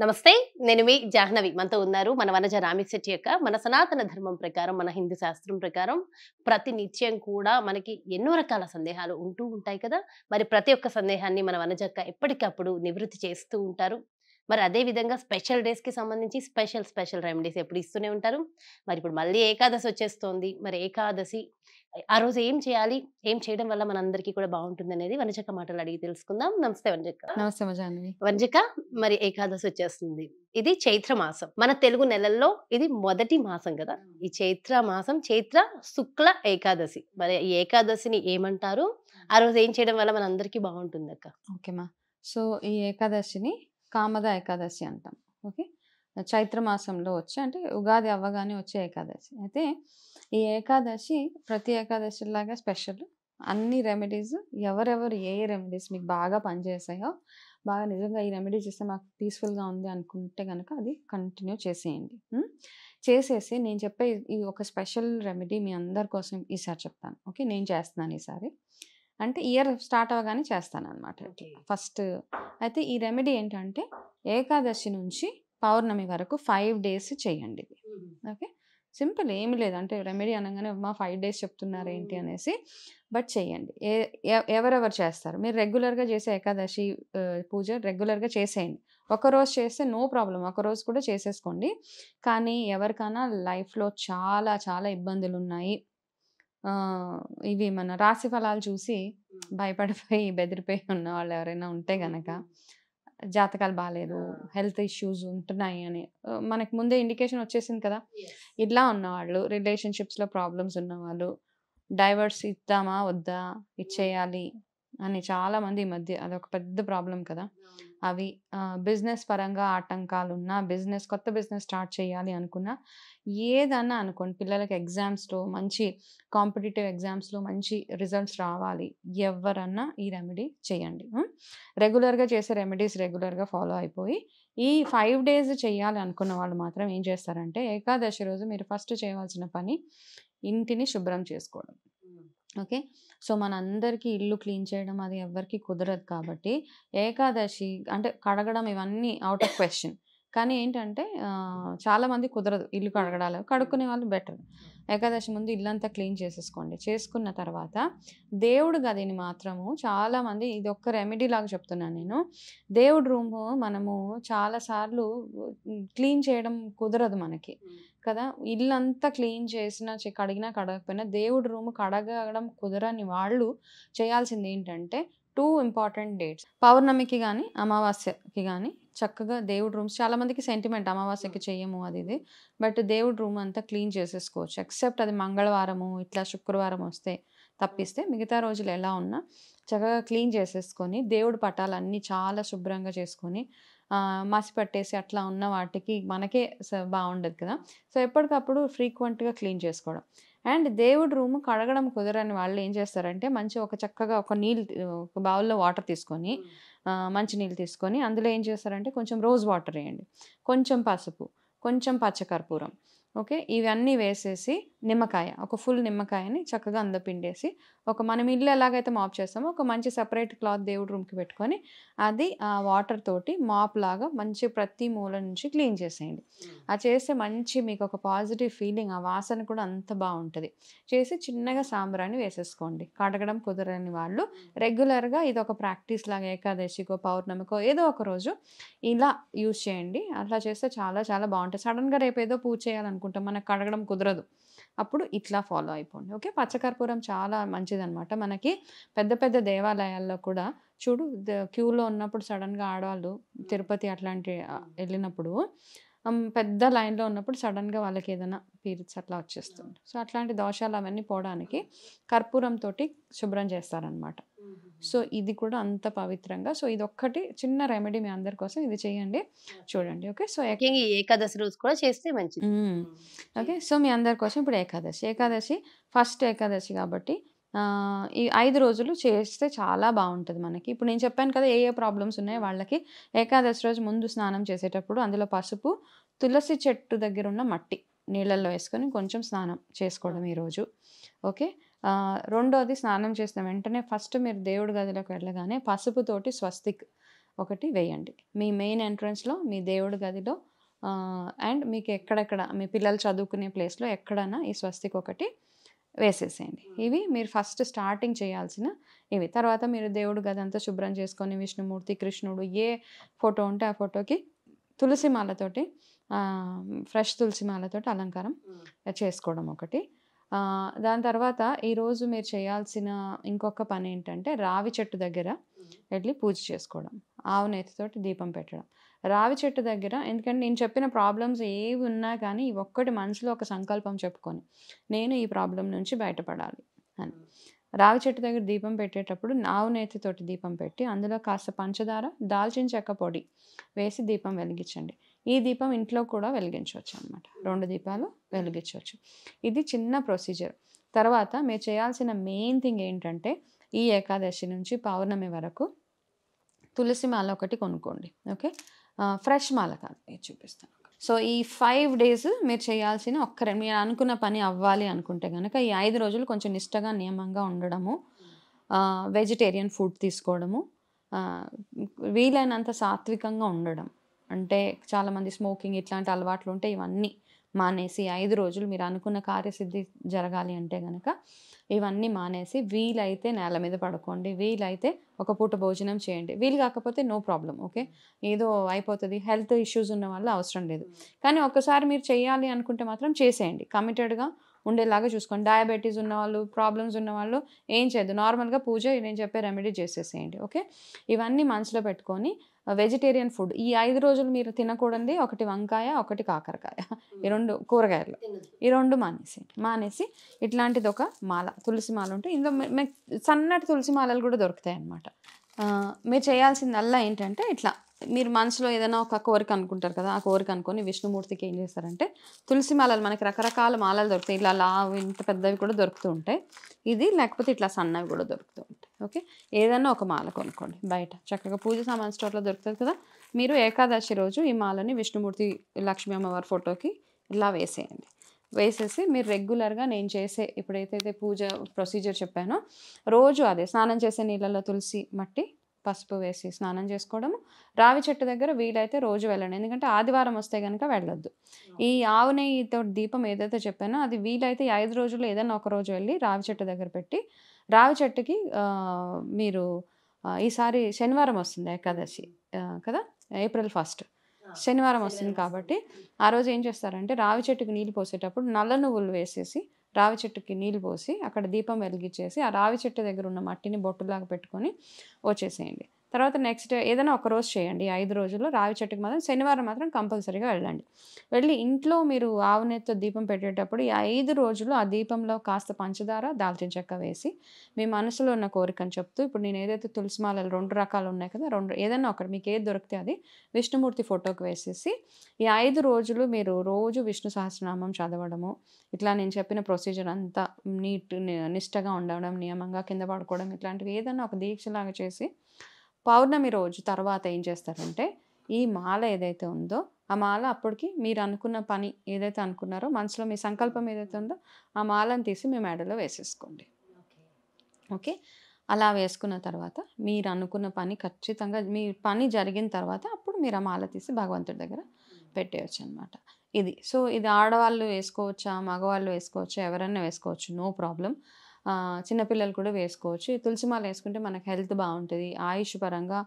నమస్తే నేను మీ జాహ్నవి మనతో ఉన్నారు మన వనజ రామిశెట్టి యొక్క మన సనాతన ధర్మం ప్రకారం మన హిందూ శాస్త్రం ప్రకారం ప్రతి నిత్యం కూడా మనకి ఎన్నో రకాల సందేహాలు ఉంటూ ఉంటాయి కదా మరి ప్రతి ఒక్క సందేహాన్ని మన వనజక్క ఎప్పటికప్పుడు నివృత్తి చేస్తూ ఉంటారు మరి అదేవిధంగా స్పెషల్ డేస్కి సంబంధించి స్పెషల్ స్పెషల్ రెమెడీస్ ఎప్పుడు ఇస్తూనే ఉంటారు మరి ఇప్పుడు మళ్ళీ ఏకాదశి వచ్చేస్తోంది మరి ఏకాదశి ఆ రోజు ఏం చేయాలి ఏం చేయడం వల్ల మనందరికీ కూడా బాగుంటుంది అనేది వంజక మాటలు అడిగి తెలుసుకుందాం నమస్తే వంజక నమస్తే వంజక మరి ఏకాదశి వచ్చేస్తుంది ఇది చైత్ర మాసం మన తెలుగు నెలల్లో ఇది మొదటి మాసం కదా ఈ చైత్ర మాసం చైత్ర శుక్ల ఏకాదశి మరి ఈ ఏకాదశిని ఏమంటారు ఆ రోజు ఏం చేయడం వల్ల మనందరికీ బాగుంటుంది అక్క ఓకేమా సో ఈ ఏకాదశిని కామద ఏకాదశి అంటాం ఓకే చైత్రమాసంలో వచ్చి అంటే ఉగాది అవ్వగానే వచ్చే ఏకాదశి అయితే ఈ ఏకాదశి ప్రతి ఏకాదశిలాగా స్పెషల్ అన్ని రెమెడీస్ ఎవరెవరు ఏ ఏ రెమెడీస్ మీకు బాగా పనిచేసాయో బాగా నిజంగా ఈ రెమెడీ చేస్తే మాకు పీస్ఫుల్గా ఉంది అనుకుంటే కనుక అది కంటిన్యూ చేసేయండి చేసేసి నేను చెప్పే ఈ ఒక స్పెషల్ రెమెడీ మీ అందరి కోసం ఈసారి చెప్తాను ఓకే నేను చేస్తున్నాను ఈసారి అంటే ఇయర్ స్టార్ట్ అవ్వగానే చేస్తాను అనమాట ఫస్ట్ అయితే ఈ రెమెడీ ఏంటంటే ఏకాదశి నుంచి పౌర్ణమి వరకు ఫైవ్ డేస్ చేయండి ఇది ఓకే సింపుల్ ఏమి లేదు అంటే రెమెడీ అనగానే మా ఫైవ్ డేస్ చెప్తున్నారు ఏంటి అనేసి బట్ చేయండి ఏ ఎవరెవరు చేస్తారు మీరు రెగ్యులర్గా చేసే ఏకాదశి పూజ రెగ్యులర్గా చేసేయండి ఒకరోజు చేస్తే నో ప్రాబ్లం ఒకరోజు కూడా చేసేసుకోండి కానీ ఎవరికైనా లైఫ్లో చాలా చాలా ఇబ్బందులు ఉన్నాయి ఇవి మన రాశి ఫలాలు చూసి భయపడిపోయి బెదిరిపోయి ఉన్న వాళ్ళు ఎవరైనా ఉంటే గనక జాతకాలు బాగాలేదు హెల్త్ ఇష్యూస్ ఉంటున్నాయి అని మనకు ముందే ఇండికేషన్ వచ్చేసింది కదా ఇట్లా ఉన్నవాళ్ళు రిలేషన్షిప్స్లో ప్రాబ్లమ్స్ ఉన్నవాళ్ళు డైవర్స్ ఇద్దామా వద్దా ఇచ్చేయాలి అని చాలా మంది ఈ మధ్య అదొక పెద్ద ప్రాబ్లం కదా అవి బిజినెస్ పరంగా ఆటంకాలు ఉన్నా బిజినెస్ కొత్త బిజినెస్ స్టార్ట్ చేయాలి అనుకున్నా ఏదన్నా అనుకోండి పిల్లలకి ఎగ్జామ్స్లో మంచి కాంపిటేటివ్ ఎగ్జామ్స్లో మంచి రిజల్ట్స్ రావాలి ఎవరన్నా ఈ రెమెడీ చేయండి రెగ్యులర్గా చేసే రెమెడీస్ రెగ్యులర్గా ఫాలో అయిపోయి ఈ ఫైవ్ డేస్ చేయాలి అనుకున్న వాళ్ళు మాత్రం ఏం చేస్తారంటే ఏకాదశి రోజు మీరు ఫస్ట్ చేయవలసిన పని ఇంటిని శుభ్రం చేసుకోవడం ఓకే సో మనందరికీ ఇల్లు క్లీన్ చేయడం అది ఎవరికి కుదరదు కాబట్టి ఏకాదశి అంటే కడగడం ఇవన్నీ అవుట్ ఆఫ్ క్వశ్చన్ కానీ ఏంటంటే చాలా మంది కుదరదు ఇల్లు కడగడాలు కడుక్కునే వాళ్ళు బెటర్ ఏకాదశి ముందు ఇల్లంతా క్లీన్ చేసేసుకోండి చేసుకున్న తర్వాత దేవుడు గదిని మాత్రము చాలామంది ఇది ఒక్క రెమెడీ లాగా చెప్తున్నాను నేను దేవుడు రూమ్ మనము చాలాసార్లు క్లీన్ చేయడం కుదరదు మనకి కదా ఇల్లంతా క్లీన్ చేసినా కడిగినా కడగకపోయినా దేవుడు రూమ్ కడగడం కుదరని వాళ్ళు చేయాల్సింది ఏంటంటే టూ ఇంపార్టెంట్ డేట్స్ పౌర్ణమికి కానీ అమావాస్యకి కానీ చక్కగా దేవుడు రూమ్స్ చాలామందికి సెంటిమెంట్ అమావాస్యకి చేయము అది ఇది బట్ దేవుడు రూమ్ అంతా క్లీన్ చేసేసుకోవచ్చు ఎక్సెప్ట్ అది మంగళవారము ఇట్లా శుక్రవారం వస్తే తప్పిస్తే మిగతా రోజులు ఎలా ఉన్నా చక్కగా క్లీన్ చేసేసుకొని దేవుడు పటాలన్నీ చాలా శుభ్రంగా చేసుకొని మసి పట్టేసి అట్లా ఉన్న వాటికి మనకే బాగుండదు కదా సో ఎప్పటికప్పుడు ఫ్రీక్వెంట్గా క్లీన్ చేసుకోవడం అండ్ దేవుడు రూమ్ కడగడం కుదరని వాళ్ళు ఏం చేస్తారంటే మంచి ఒక చక్కగా ఒక నీళ్ళు ఒక బావుల్లో వాటర్ తీసుకొని మంచి నీళ్ళు తీసుకొని అందులో ఏం చేస్తారంటే కొంచెం రోజ్ వాటర్ వేయండి కొంచెం పసుపు కొంచెం పచ్చకర్పూరం ఓకే ఇవన్నీ వేసేసి నిమ్మకాయ ఒక ఫుల్ నిమ్మకాయని చక్కగా అందపిండేసి ఒక మనం ఇల్లు ఎలాగైతే మాప్ చేస్తామో ఒక మంచి సపరేట్ క్లాత్ దేవుడి రూమ్కి పెట్టుకొని అది ఆ వాటర్ తోటి మాప్ లాగా మంచి ప్రతి మూల నుంచి క్లీన్ చేసేయండి ఆ చేస్తే మంచి మీకు ఒక పాజిటివ్ ఫీలింగ్ ఆ వాసన కూడా అంత బాగుంటుంది చేసి చిన్నగా సాంబ్రాన్ని వేసేసుకోండి కడగడం కుదరని వాళ్ళు రెగ్యులర్గా ఇది ఒక ప్రాక్టీస్ లాగా ఏకాదశికో పౌర్ణమికో ఏదో ఒక రోజు ఇలా యూజ్ చేయండి అట్లా చేస్తే చాలా చాలా బాగుంటుంది సడన్గా రేపు ఏదో పూజ చేయాలనుకో అనుకుంటాం మనకు అడగడం కుదరదు అప్పుడు ఇట్లా ఫాలో అయిపోండి ఓకే పచ్చకర్పూరం చాలా మంచిదనమాట మనకి పెద్ద పెద్ద దేవాలయాల్లో కూడా చూడు క్యూలో ఉన్నప్పుడు సడన్గా ఆడవాళ్ళు తిరుపతి అట్లాంటి వెళ్ళినప్పుడు పెద్ద లైన్లో ఉన్నప్పుడు సడన్గా వాళ్ళకి ఏదైనా పీరియడ్స్ అట్లా వచ్చేస్తుంది సో అట్లాంటి దోషాలు అవన్నీ పోవడానికి కర్పూరంతో శుభ్రం చేస్తారనమాట సో ఇది కూడా అంత పవిత్రంగా సో ఇది ఒక్కటి చిన్న రెమెడీ మీ అందరి కోసం ఇది చేయండి చూడండి ఓకే సో ఏకాదశి రోజు కూడా చేస్తే మంచిది ఓకే సో మీ అందరి కోసం ఇప్పుడు ఏకాదశి ఏకాదశి ఫస్ట్ ఏకాదశి కాబట్టి ఈ ఐదు రోజులు చేస్తే చాలా బాగుంటుంది మనకి ఇప్పుడు నేను చెప్పాను కదా ఏ ఏ ప్రాబ్లమ్స్ ఉన్నాయో వాళ్ళకి ఏకాదశి రోజు ముందు స్నానం చేసేటప్పుడు అందులో పసుపు తులసి చెట్టు దగ్గర ఉన్న మట్టి నీళ్ళల్లో వేసుకొని కొంచెం స్నానం చేసుకోవడం ఈరోజు ఓకే రెండోది స్నానం చేసిన వెంటనే ఫస్ట్ మీరు దేవుడి గదిలోకి వెళ్ళగానే పసుపుతోటి స్వస్తిక్ ఒకటి వేయండి మీ మెయిన్ ఎంట్రన్స్లో మీ దేవుడి గదిలో అండ్ మీకు ఎక్కడెక్కడ మీ పిల్లలు చదువుకునే ప్లేస్లో ఎక్కడైనా ఈ స్వస్తిక్ ఒకటి వేసేసేయండి ఇవి మీరు ఫస్ట్ స్టార్టింగ్ చేయాల్సిన ఇవి తర్వాత మీరు దేవుడు గదంతా శుభ్రం చేసుకొని విష్ణుమూర్తి కృష్ణుడు ఏ ఫోటో ఉంటే ఆ ఫోటోకి తులసి మాలతోటి ఫ్రెష్ తులసి మాలతోటి అలంకారం చేసుకోవడం ఒకటి దాని తర్వాత ఈరోజు మీరు చేయాల్సిన ఇంకొక పని ఏంటంటే రావి చెట్టు దగ్గర వెళ్ళి పూజ చేసుకోవడం ఆవు నేతితోటి దీపం పెట్టడం రావి చెట్టు దగ్గర ఎందుకంటే నేను చెప్పిన ప్రాబ్లమ్స్ ఏవి ఉన్నా కానీ ఒక్కటి మనసులో ఒక సంకల్పం చెప్పుకొని నేను ఈ ప్రాబ్లం నుంచి బయటపడాలి అని రావి చెట్టు దగ్గర దీపం పెట్టేటప్పుడు నావు నేతితోటి దీపం పెట్టి అందులో కాస్త పంచదార దాల్చిన చెక్క పొడి వేసి దీపం వెలిగించండి ఈ దీపం ఇంట్లో కూడా వెలిగించవచ్చు అనమాట రెండు దీపాలు వెలిగించవచ్చు ఇది చిన్న ప్రొసీజర్ తర్వాత మీరు చేయాల్సిన మెయిన్ థింగ్ ఏంటంటే ఈ ఏకాదశి నుంచి పౌర్ణమి వరకు తులసి మాల ఒకటి కొనుక్కోండి ఓకే ఫ్రెష్ మాల కాదు చూపిస్తాను సో ఈ ఫైవ్ డేస్ మీరు చేయాల్సిన ఒక్క మీరు అనుకున్న పని అవ్వాలి అనుకుంటే కనుక ఈ ఐదు రోజులు కొంచెం నిష్టగా నియమంగా ఉండడము వెజిటేరియన్ ఫుడ్ తీసుకోవడము వీలైనంత సాత్వికంగా ఉండడం అంటే చాలామంది స్మోకింగ్ ఇట్లాంటి అలవాట్లు ఉంటే ఇవన్నీ మానేసి ఐదు రోజులు మీరు అనుకున్న కార్యసిద్ధి జరగాలి అంటే కనుక ఇవన్నీ మానేసి వీలైతే నేల మీద పడుకోండి వీలైతే ఒక పూట భోజనం చేయండి వీలు కాకపోతే నో ప్రాబ్లం ఓకే ఏదో అయిపోతుంది హెల్త్ ఇష్యూస్ ఉన్న వాళ్ళు అవసరం లేదు కానీ ఒక్కసారి మీరు చేయాలి అనుకుంటే మాత్రం చేసేయండి కమిటెడ్గా ఉండేలాగా చూసుకోండి డయాబెటీస్ ఉన్నవాళ్ళు ప్రాబ్లమ్స్ ఉన్నవాళ్ళు ఏం చేయదు నార్మల్గా పూజ నేను చెప్పే రెమెడీ చేసేసేయండి ఓకే ఇవన్నీ మనసులో పెట్టుకొని వెజిటేరియన్ ఫుడ్ ఈ ఐదు రోజులు మీరు తినకూడదు ఒకటి వంకాయ ఒకటి కాకరకాయ ఈ రెండు కూరగాయలు ఈ రెండు మానేసి మానేసి ఇట్లాంటిది ఒక మాల తులసి మాల ఉంటే ఇందులో సన్నటి తులసి మాలలు కూడా దొరుకుతాయి అన్నమాట మీరు చేయాల్సిందల్లా ఏంటంటే ఇట్లా మీరు మనసులో ఏదైనా ఒక కోరిక అనుకుంటారు కదా ఆ కోరిక అనుకొని విష్ణుమూర్తికి ఏం చేస్తారంటే తులసి మాలలు మనకి రకరకాల మాలలు దొరుకుతాయి ఇలా లా ఇంత పెద్దవి కూడా దొరుకుతూ ఉంటాయి ఇది లేకపోతే ఇట్లా సన్నవి కూడా దొరుకుతూ ఉంటాయి ఓకే ఏదైనా ఒక మాల కొనుక్కోండి బయట చక్కగా పూజ సామాన్ స్టోర్లో దొరుకుతుంది కదా మీరు ఏకాదశి రోజు ఈ మాలని విష్ణుమూర్తి లక్ష్మీ అమ్మవారి ఫోటోకి ఇలా వేసేయండి వేసేసి మీరు రెగ్యులర్గా నేను చేసే ఇప్పుడు ఏదైతే పూజ ప్రొసీజర్ చెప్పానో రోజు అదే స్నానం చేసే నీళ్ళలో తులసి మట్టి పసుపు వేసి స్నానం చేసుకోవడము రావి చెట్టు దగ్గర వీలైతే రోజు వెళ్ళండి ఎందుకంటే ఆదివారం వస్తే కనుక వెళ్ళొద్దు ఈ ఆవు నెయ్యితో దీపం ఏదైతే చెప్పానో అది వీలైతే ఐదు రోజుల్లో ఏదైనా ఒక రోజు వెళ్ళి రావి చెట్టు దగ్గర పెట్టి రావి చెట్టుకి మీరు ఈసారి శనివారం వస్తుంది ఏకాదశి కదా ఏప్రిల్ ఫస్ట్ శనివారం వస్తుంది కాబట్టి ఆ రోజు ఏం చేస్తారంటే రావి చెట్టుకు నీళ్ళు పోసేటప్పుడు నల్ల నువ్వులు వేసేసి రావి చెట్టుకి నీళ్ళు పోసి అక్కడ దీపం వెలిగించేసి ఆ రావి చెట్టు దగ్గర ఉన్న మట్టిని బొట్టులాగా పెట్టుకొని వచ్చేసేయండి తర్వాత నెక్స్ట్ ఏదైనా ఒక రోజు చేయండి ఐదు రోజుల్లో రావి చెట్టుకు మాత్రం శనివారం మాత్రం కంపల్సరీగా వెళ్ళండి వెళ్ళి ఇంట్లో మీరు ఆవునేతో దీపం పెట్టేటప్పుడు ఈ ఐదు రోజులు ఆ దీపంలో కాస్త పంచదార దాల్చిన చెక్క వేసి మీ మనసులో ఉన్న కోరికని చెప్తూ ఇప్పుడు నేను ఏదైతే తులసి మాలలు రెండు రకాలు ఉన్నాయి కదా రెండు ఏదైనా ఒకటి మీకు ఏది దొరికితే అది విష్ణుమూర్తి ఫోటోకి వేసేసి ఈ ఐదు రోజులు మీరు రోజు విష్ణు సహస్రనామం చదవడము ఇట్లా నేను చెప్పిన ప్రొసీజర్ అంతా నీట్ నిష్టగా ఉండడం నియమంగా కింద పడుకోవడం ఇట్లాంటివి ఏదైనా ఒక దీక్షలాగా చేసి పౌర్ణమి రోజు తర్వాత ఏం చేస్తారంటే ఈ మాల ఏదైతే ఉందో ఆ మాల అప్పటికి మీరు అనుకున్న పని ఏదైతే అనుకున్నారో మనసులో మీ సంకల్పం ఏదైతే ఉందో ఆ మాలను తీసి మీ మెడలో వేసేసుకోండి ఓకే అలా వేసుకున్న తర్వాత మీరు అనుకున్న పని ఖచ్చితంగా మీ పని జరిగిన తర్వాత అప్పుడు మీరు ఆ మాల తీసి భగవంతుడి దగ్గర పెట్టేయచ్చు అనమాట ఇది సో ఇది ఆడవాళ్ళు వేసుకోవచ్చా మగవాళ్ళు వేసుకోవచ్చా ఎవరైనా వేసుకోవచ్చు నో ప్రాబ్లం చిన్నపిల్లలు కూడా వేసుకోవచ్చు తులసి మాల వేసుకుంటే మనకు హెల్త్ బాగుంటుంది ఆయుష్ పరంగా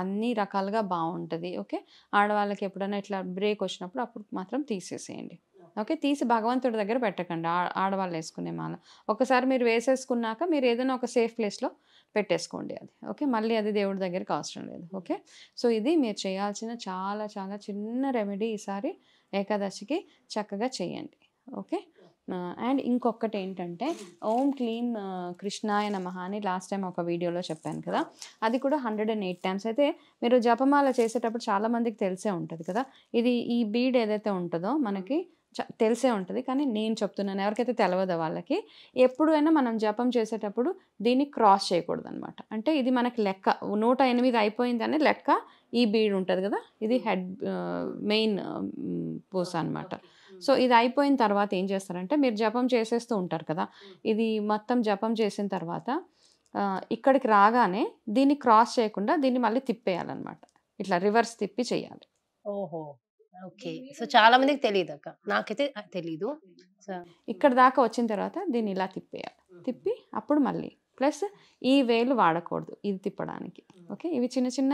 అన్ని రకాలుగా బాగుంటుంది ఓకే ఆడవాళ్ళకి ఎప్పుడైనా ఇట్లా బ్రేక్ వచ్చినప్పుడు అప్పుడు మాత్రం తీసేసేయండి ఓకే తీసి భగవంతుడి దగ్గర పెట్టకండి ఆడవాళ్ళు వేసుకునే మాల ఒకసారి మీరు వేసేసుకున్నాక మీరు ఏదైనా ఒక సేఫ్ ప్లేస్లో పెట్టేసుకోండి అది ఓకే మళ్ళీ అది దేవుడి దగ్గరికి అవసరం లేదు ఓకే సో ఇది మీరు చేయాల్సిన చాలా చాలా చిన్న రెమెడీ ఈసారి ఏకాదశికి చక్కగా చేయండి ఓకే అండ్ ఇంకొకటి ఏంటంటే ఓం క్లీం కృష్ణాయ నమః అని లాస్ట్ టైం ఒక వీడియోలో చెప్పాను కదా అది కూడా హండ్రెడ్ అండ్ ఎయిట్ టైమ్స్ అయితే మీరు జపమాల చేసేటప్పుడు చాలామందికి తెలిసే ఉంటుంది కదా ఇది ఈ బీడ్ ఏదైతే ఉంటుందో మనకి తెలిసే ఉంటుంది కానీ నేను చెప్తున్నాను ఎవరికైతే తెలియదు వాళ్ళకి ఎప్పుడైనా మనం జపం చేసేటప్పుడు దీన్ని క్రాస్ చేయకూడదు అనమాట అంటే ఇది మనకి లెక్క నూట ఎనిమిది అయిపోయిందని లెక్క ఈ బీడ్ ఉంటుంది కదా ఇది హెడ్ మెయిన్ పూస అనమాట సో ఇది అయిపోయిన తర్వాత ఏం చేస్తారంటే మీరు జపం చేసేస్తూ ఉంటారు కదా ఇది మొత్తం జపం చేసిన తర్వాత ఇక్కడికి రాగానే దీన్ని క్రాస్ చేయకుండా దీన్ని మళ్ళీ తిప్పేయాలన్నమాట ఇట్లా రివర్స్ తిప్పి చేయాలి ఓహో ఓకే సో చాలా మందికి తెలియదు అక్క నాకైతే తెలీదు ఇక్కడ దాకా వచ్చిన తర్వాత దీన్ని ఇలా తిప్పేయాలి తిప్పి అప్పుడు మళ్ళీ ప్లస్ ఈ వేలు వాడకూడదు ఇది తిప్పడానికి ఓకే ఇవి చిన్న చిన్న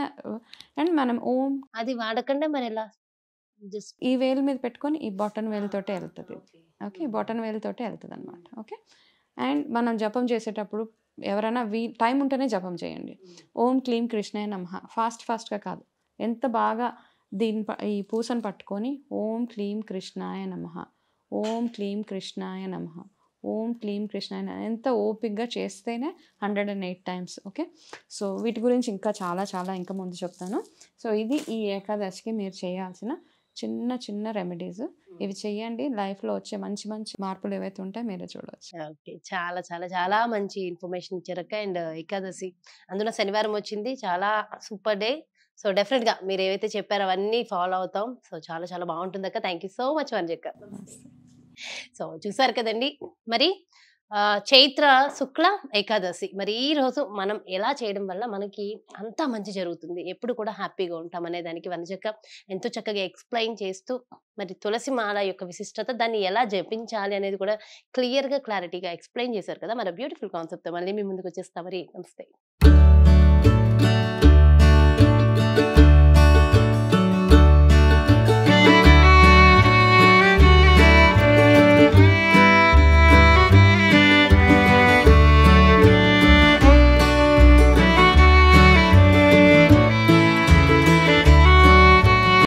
అండ్ మనం ఓం అది వాడకుండా మరి ఎలా జస్ట్ ఈ వేలు మీద పెట్టుకొని ఈ బాటన్ తోటే వెళ్తుంది ఓకే బాటన్ తోటే వెళ్తుంది అనమాట ఓకే అండ్ మనం జపం చేసేటప్పుడు ఎవరైనా వీ టైం ఉంటేనే జపం చేయండి hmm. ఓం క్లీం కృష్ణాయ నమ ఫాస్ట్ ఫాస్ట్గా కాదు ఎంత బాగా దీని ఈ పూసను పట్టుకొని ఓం క్లీం కృష్ణాయ నమ ఓం క్లీం కృష్ణాయ నమ ఓం క్లీం కృష్ణాయ ఎంత ఓపిక్గా చేస్తేనే hundred and eight times okay so వీటి గురించి ఇంకా చాలా చాలా ఇంకా ముందు చెప్తాను సో ఇది ఈ ఏకాదశికి మీరు చేయాల్సిన చిన్న చిన్న రెమెడీస్ ఇవి చెయ్యండి లైఫ్ లో వచ్చే మంచి మంచి మార్పులు ఏవైతే ఉంటాయో మీరే చూడవచ్చు ఓకే చాలా చాలా చాలా మంచి ఇన్ఫర్మేషన్ ఇచ్చారక్క అండ్ ఏకాదశి అందులో శనివారం వచ్చింది చాలా సూపర్ డే సో డెఫినెట్ గా మీరు ఏవైతే చెప్పారో అవన్నీ ఫాలో అవుతాం సో చాలా చాలా బాగుంటుంది అక్క థ్యాంక్ యూ సో మచ్ అని చెక్క సో చూసారు కదండి మరి చైత్ర శుక్ల ఏకాదశి మరి ఈ రోజు మనం ఎలా చేయడం వల్ల మనకి అంతా మంచి జరుగుతుంది ఎప్పుడు కూడా హ్యాపీగా ఉంటాం అనే దానికి చక్క ఎంతో చక్కగా ఎక్స్ప్లెయిన్ చేస్తూ మరి తులసి మాల యొక్క విశిష్టత దాన్ని ఎలా జపించాలి అనేది కూడా క్లియర్గా క్లారిటీగా ఎక్స్ప్లెయిన్ చేశారు కదా మరి బ్యూటిఫుల్ కాన్సెప్ట్ మళ్ళీ మీ ముందుకు మరి నమస్తే